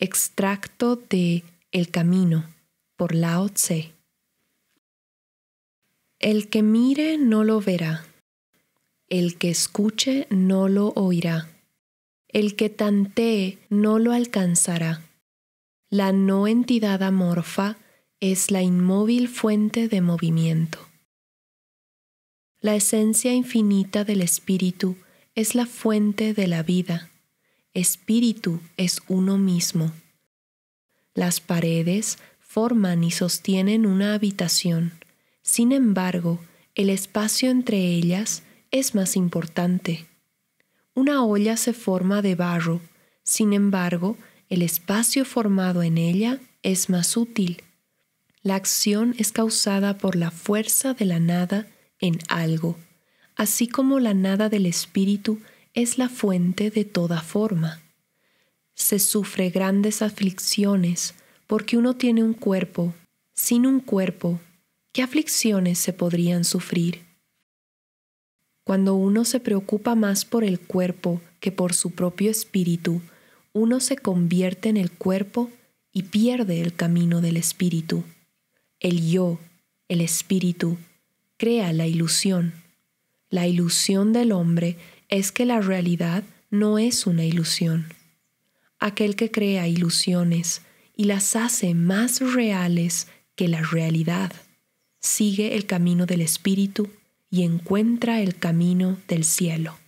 Extracto de El Camino por Lao Tse. El que mire no lo verá, el que escuche no lo oirá, el que tantee no lo alcanzará. La no entidad amorfa es la inmóvil fuente de movimiento. La esencia infinita del espíritu es la fuente de la vida espíritu es uno mismo. Las paredes forman y sostienen una habitación, sin embargo, el espacio entre ellas es más importante. Una olla se forma de barro, sin embargo, el espacio formado en ella es más útil. La acción es causada por la fuerza de la nada en algo, así como la nada del espíritu es la fuente de toda forma. Se sufre grandes aflicciones porque uno tiene un cuerpo. Sin un cuerpo, ¿qué aflicciones se podrían sufrir? Cuando uno se preocupa más por el cuerpo que por su propio espíritu, uno se convierte en el cuerpo y pierde el camino del espíritu. El yo, el espíritu, crea la ilusión. La ilusión del hombre es que la realidad no es una ilusión. Aquel que crea ilusiones y las hace más reales que la realidad, sigue el camino del espíritu y encuentra el camino del cielo.